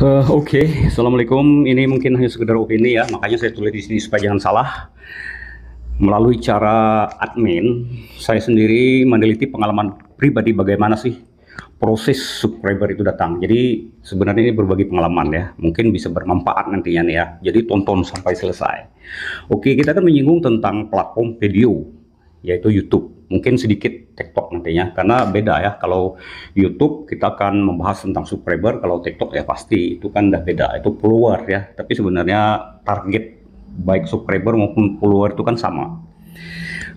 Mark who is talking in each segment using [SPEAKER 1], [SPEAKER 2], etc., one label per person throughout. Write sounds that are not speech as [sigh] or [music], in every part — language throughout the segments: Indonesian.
[SPEAKER 1] Uh, Oke, okay. assalamualaikum. Ini mungkin hanya sekedar opini ya, makanya saya tulis di sini supaya jangan salah. Melalui cara admin, saya sendiri meneliti pengalaman pribadi bagaimana sih proses subscriber itu datang. Jadi sebenarnya ini berbagi pengalaman ya, mungkin bisa bermanfaat nantinya nih ya. Jadi tonton sampai selesai. Oke, okay, kita akan menyinggung tentang platform video yaitu YouTube. Mungkin sedikit TikTok nantinya, karena beda ya. Kalau YouTube kita akan membahas tentang subscriber, kalau TikTok ya pasti itu kan udah beda, itu follower ya. Tapi sebenarnya target baik subscriber maupun follower itu kan sama.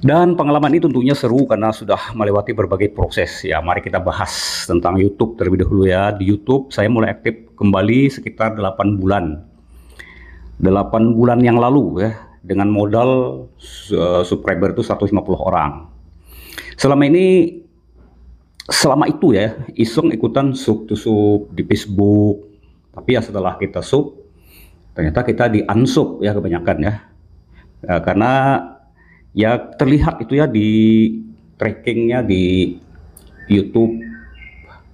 [SPEAKER 1] Dan pengalaman ini tentunya seru karena sudah melewati berbagai proses ya. Mari kita bahas tentang YouTube terlebih dahulu ya. Di YouTube saya mulai aktif kembali sekitar 8 bulan. 8 bulan yang lalu ya dengan modal uh, subscriber itu 150 orang. Selama ini selama itu ya iseng ikutan sub to sub di Facebook. Tapi ya setelah kita sub ternyata kita di unsub ya kebanyakan ya. ya karena ya terlihat itu ya di trackingnya di YouTube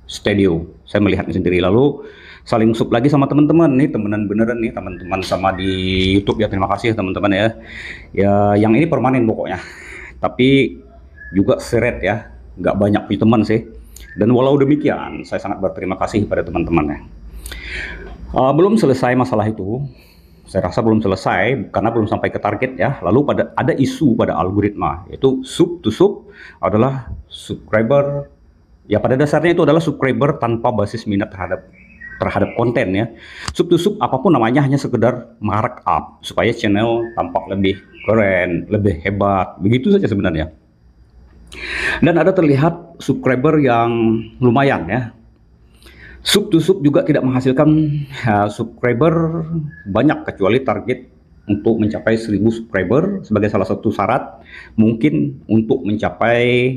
[SPEAKER 1] Studio. Saya melihatnya sendiri lalu saling sub lagi sama teman-teman nih temenan beneran nih teman-teman sama di YouTube ya terima kasih ya, teman-teman ya ya yang ini permanen pokoknya tapi juga seret ya nggak banyak punya teman sih dan walau demikian saya sangat berterima kasih pada teman-temannya uh, eh, belum selesai masalah itu saya rasa belum selesai karena belum sampai ke target ya lalu pada ada isu pada algoritma yaitu sub to sub adalah subscriber ya pada dasarnya itu adalah subscriber tanpa basis minat terhadap terhadap konten ya. Sub to sub apapun namanya hanya sekedar up supaya channel tampak lebih keren, lebih hebat. Begitu saja sebenarnya. Dan ada terlihat subscriber yang lumayan ya. Sub to sub juga tidak menghasilkan ya, subscriber banyak kecuali target untuk mencapai 1000 subscriber sebagai salah satu syarat mungkin untuk mencapai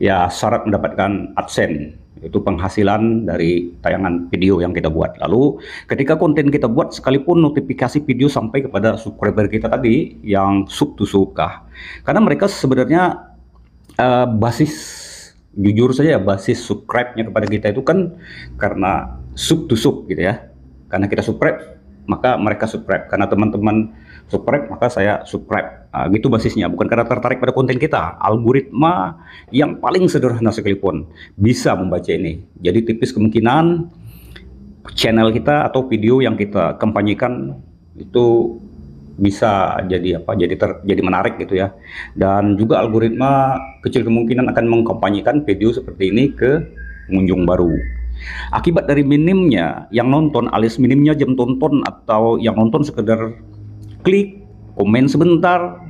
[SPEAKER 1] ya syarat mendapatkan AdSense itu penghasilan dari tayangan video yang kita buat. Lalu ketika konten kita buat sekalipun notifikasi video sampai kepada subscriber kita tadi yang sub to sub kah? Karena mereka sebenarnya uh, basis jujur saja ya, basis subscribe-nya kepada kita itu kan karena sub to sub gitu ya. Karena kita subscribe maka mereka subscribe. Karena teman-teman subscribe maka saya subscribe Uh, gitu basisnya, bukan karena tertarik pada konten kita. Algoritma yang paling sederhana sekalipun bisa membaca ini. Jadi tipis kemungkinan channel kita atau video yang kita kampanyekan itu bisa jadi apa jadi ter, jadi menarik gitu ya dan juga algoritma kecil kemungkinan akan mengkampanyekan video seperti ini ke pengunjung baru akibat dari minimnya yang nonton alias minimnya jam tonton atau yang nonton sekedar klik komen sebentar,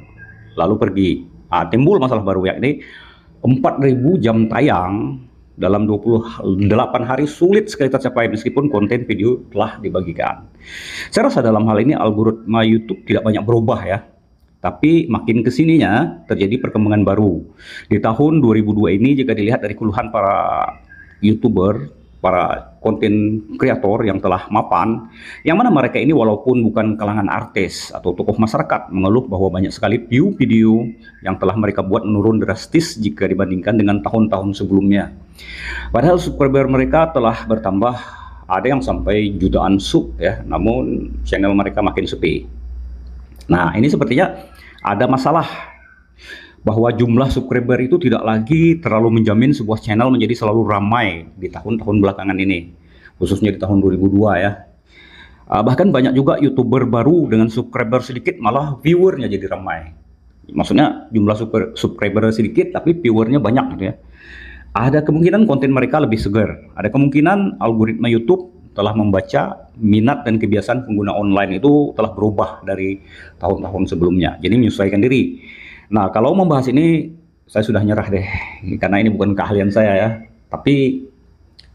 [SPEAKER 1] lalu pergi. Ah, timbul masalah baru ya ini 4000 jam tayang dalam 28 hari sulit sekali tercapai meskipun konten video telah dibagikan. Saya rasa dalam hal ini algoritma YouTube tidak banyak berubah ya. Tapi makin kesininya terjadi perkembangan baru. Di tahun 2002 ini jika dilihat dari keluhan para YouTuber para konten kreator yang telah mapan, yang mana mereka ini walaupun bukan kalangan artis atau tokoh masyarakat mengeluh bahwa banyak sekali view video yang telah mereka buat menurun drastis jika dibandingkan dengan tahun-tahun sebelumnya. Padahal subscriber mereka telah bertambah ada yang sampai jutaan sub ya, namun channel mereka makin sepi. Nah ini sepertinya ada masalah bahwa jumlah subscriber itu tidak lagi terlalu menjamin sebuah channel menjadi selalu ramai di tahun-tahun belakangan ini, khususnya di tahun 2002 ya. Ah, bahkan banyak juga youtuber baru dengan subscriber sedikit malah viewernya jadi ramai. Maksudnya jumlah subscriber sedikit tapi viewernya banyak gitu ya. Ada kemungkinan konten mereka lebih segar. Ada kemungkinan algoritma YouTube telah membaca minat dan kebiasaan pengguna online itu telah berubah dari tahun-tahun sebelumnya. Jadi menyesuaikan diri. Nah, kalau membahas ini saya sudah nyerah deh karena ini bukan keahlian saya ya. Tapi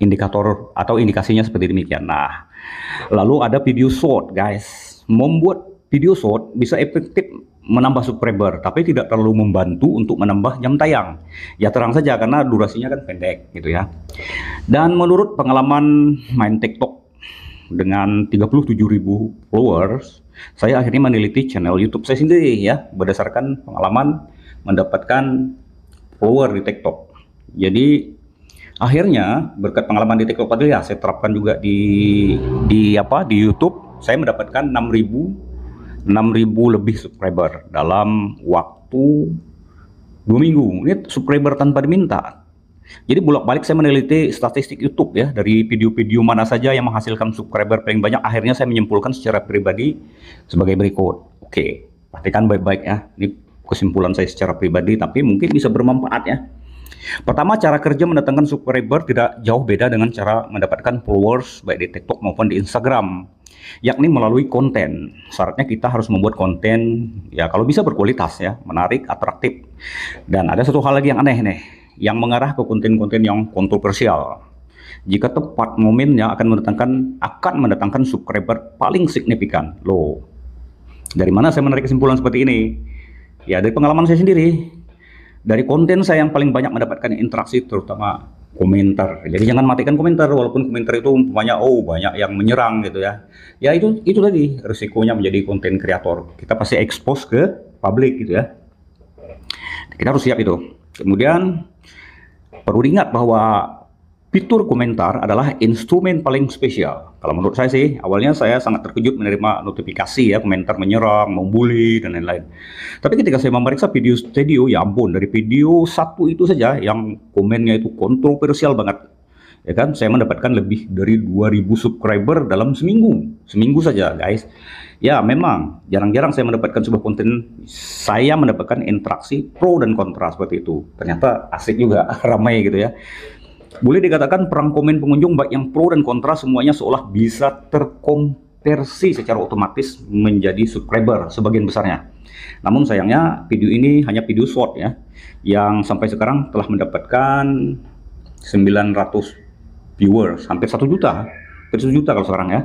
[SPEAKER 1] indikator atau indikasinya seperti demikian. Nah, lalu ada video short, guys. Membuat video short bisa efektif menambah subscriber, tapi tidak terlalu membantu untuk menambah jam tayang. Ya terang saja karena durasinya kan pendek gitu ya. Dan menurut pengalaman main TikTok dengan 37.000 followers, saya akhirnya meneliti channel YouTube saya sendiri ya, berdasarkan pengalaman mendapatkan follower di TikTok. Jadi akhirnya berkat pengalaman di TikTok tadi ya saya terapkan juga di di apa di YouTube saya mendapatkan 6000 6000 lebih subscriber dalam waktu dua minggu ini subscriber tanpa diminta jadi bolak-balik saya meneliti statistik YouTube ya dari video-video mana saja yang menghasilkan subscriber paling banyak. Akhirnya saya menyimpulkan secara pribadi sebagai berikut. Oke, perhatikan baik-baik ya. Ini kesimpulan saya secara pribadi tapi mungkin bisa bermanfaat ya. Pertama, cara kerja mendatangkan subscriber tidak jauh beda dengan cara mendapatkan followers baik di TikTok maupun di Instagram, yakni melalui konten. Syaratnya kita harus membuat konten ya kalau bisa berkualitas ya, menarik, atraktif. Dan ada satu hal lagi yang aneh nih yang mengarah ke konten-konten yang kontroversial. Jika tepat momennya akan mendatangkan akan mendatangkan subscriber paling signifikan. Loh. Dari mana saya menarik kesimpulan seperti ini? Ya, dari pengalaman saya sendiri. Dari konten saya yang paling banyak mendapatkan interaksi terutama komentar. Jadi jangan matikan komentar walaupun komentar itu banyak oh banyak yang menyerang gitu ya. Ya itu itu tadi resikonya menjadi konten kreator. Kita pasti expose ke publik gitu ya. Kita harus siap itu. Kemudian Perlu diingat bahwa fitur komentar adalah instrumen paling spesial. Kalau menurut saya sih, awalnya saya sangat terkejut menerima notifikasi ya, komentar menyerang, membuli, dan lain-lain. Tapi ketika saya memeriksa video studio, ya ampun, dari video satu itu saja yang komennya itu kontroversial banget ya kan saya mendapatkan lebih dari 2000 subscriber dalam seminggu seminggu saja guys ya memang jarang-jarang saya mendapatkan sebuah konten saya mendapatkan interaksi pro dan kontra seperti itu ternyata asik juga [laughs] ramai gitu ya boleh dikatakan perang komen pengunjung baik yang pro dan kontra semuanya seolah bisa terkonversi secara otomatis menjadi subscriber sebagian besarnya. Namun sayangnya video ini hanya video short ya, yang sampai sekarang telah mendapatkan 900 viewer hampir satu juta, satu juta kalau sekarang ya.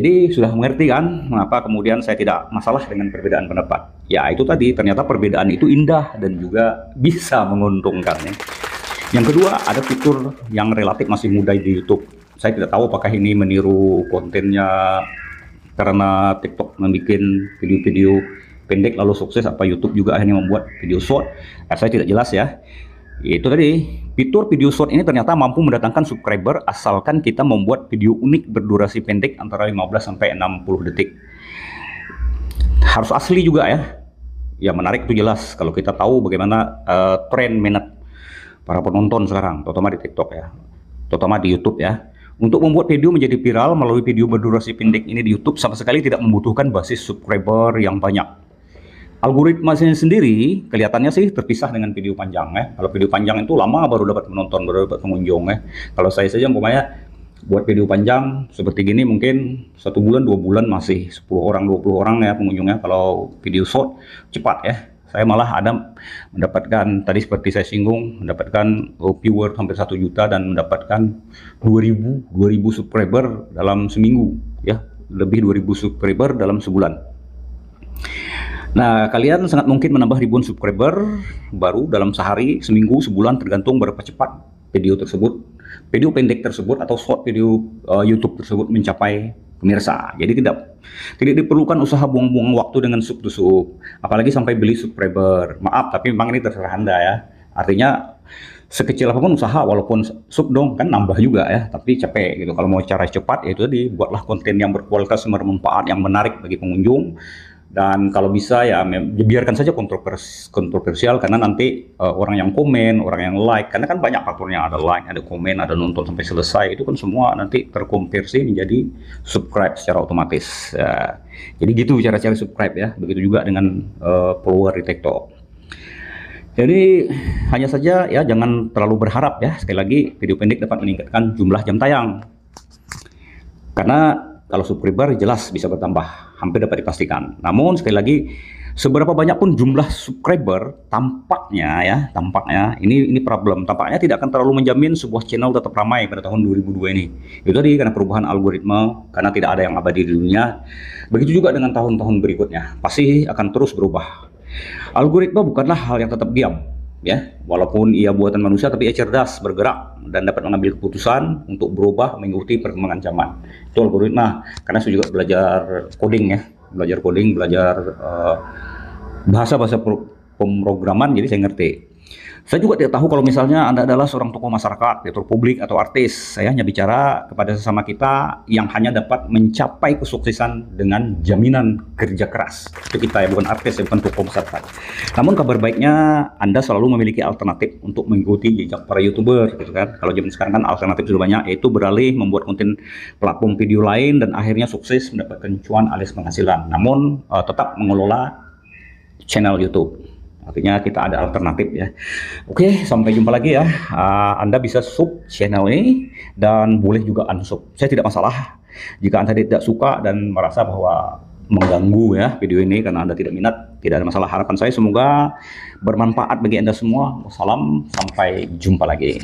[SPEAKER 1] Jadi sudah mengerti kan mengapa kemudian saya tidak masalah dengan perbedaan pendapat. Ya itu tadi ternyata perbedaan itu indah dan juga bisa menguntungkan. Ya. Yang kedua ada fitur yang relatif masih muda di YouTube. Saya tidak tahu apakah ini meniru kontennya karena TikTok membuat video-video pendek lalu sukses apa YouTube juga akhirnya membuat video short. Eh, saya tidak jelas ya. Itu tadi, fitur video short ini ternyata mampu mendatangkan subscriber asalkan kita membuat video unik berdurasi pendek antara 15 sampai 60 detik. Harus asli juga ya. Ya menarik itu jelas kalau kita tahu bagaimana uh, tren minat para penonton sekarang, terutama di TikTok ya. Terutama di YouTube ya. Untuk membuat video menjadi viral melalui video berdurasi pendek ini di YouTube sama sekali tidak membutuhkan basis subscriber yang banyak Algoritma sendiri kelihatannya sih terpisah dengan video panjang ya. Kalau video panjang itu lama baru dapat menonton, baru dapat pengunjung ya. Kalau saya saja umpamanya buat video panjang seperti gini mungkin satu bulan dua bulan masih 10 orang 20 orang ya pengunjungnya eh. kalau video short cepat ya saya malah ada mendapatkan tadi seperti saya singgung mendapatkan oh, viewer hampir satu juta dan mendapatkan 2000 2000 subscriber dalam seminggu ya lebih 2000 subscriber dalam sebulan Nah, kalian sangat mungkin menambah ribuan subscriber baru dalam sehari, seminggu, sebulan, tergantung berapa cepat video tersebut, video pendek tersebut atau short video uh, YouTube tersebut mencapai pemirsa. Jadi tidak tidak diperlukan usaha buang-buang waktu dengan sub to sub, apalagi sampai beli subscriber. Maaf, tapi memang ini terserah Anda ya. Artinya sekecil apapun usaha walaupun sub dong kan nambah juga ya tapi capek gitu kalau mau cara cepat ya itu tadi buatlah konten yang berkualitas bermanfaat yang menarik bagi pengunjung dan kalau bisa ya biarkan saja kontrovers kontroversial karena nanti uh, orang yang komen, orang yang like karena kan banyak faktornya ada like, ada komen, ada nonton sampai selesai itu kan semua nanti terkonversi menjadi subscribe secara otomatis. Ya. Jadi gitu cara cari subscribe ya, begitu juga dengan uh, follower di TikTok. Jadi hanya saja ya jangan terlalu berharap ya sekali lagi video pendek dapat meningkatkan jumlah jam tayang. Karena kalau subscriber jelas bisa bertambah, hampir dapat dipastikan. Namun sekali lagi seberapa banyak pun jumlah subscriber tampaknya ya, tampaknya ini ini problem. Tampaknya tidak akan terlalu menjamin sebuah channel tetap ramai pada tahun 2002 ini. Itu tadi karena perubahan algoritma, karena tidak ada yang abadi di dunia. Begitu juga dengan tahun-tahun berikutnya, pasti akan terus berubah. Algoritma bukanlah hal yang tetap diam ya walaupun ia buatan manusia tapi ia cerdas bergerak dan dapat mengambil keputusan untuk berubah mengikuti perkembangan zaman itu algoritma karena saya juga belajar coding ya belajar coding belajar bahasa bahasa uh, pemrograman jadi saya ngerti saya juga tidak tahu kalau misalnya Anda adalah seorang tokoh masyarakat, yaitu publik atau artis. Saya hanya bicara kepada sesama kita yang hanya dapat mencapai kesuksesan dengan jaminan kerja keras. Itu kita ya, bukan artis, ya, bukan tokoh masyarakat. Namun kabar baiknya Anda selalu memiliki alternatif untuk mengikuti jejak para YouTuber gitu kan. Kalau zaman sekarang kan alternatif sudah banyak yaitu beralih membuat konten platform video lain dan akhirnya sukses mendapatkan cuan alias penghasilan. Namun uh, tetap mengelola channel YouTube. Artinya kita ada alternatif ya. Oke, sampai jumpa lagi ya. Uh, anda bisa sub channel ini dan boleh juga unsub. Saya tidak masalah jika Anda tidak suka dan merasa bahwa mengganggu ya video ini karena Anda tidak minat, tidak ada masalah. Harapan saya semoga bermanfaat bagi Anda semua. Salam, sampai jumpa lagi.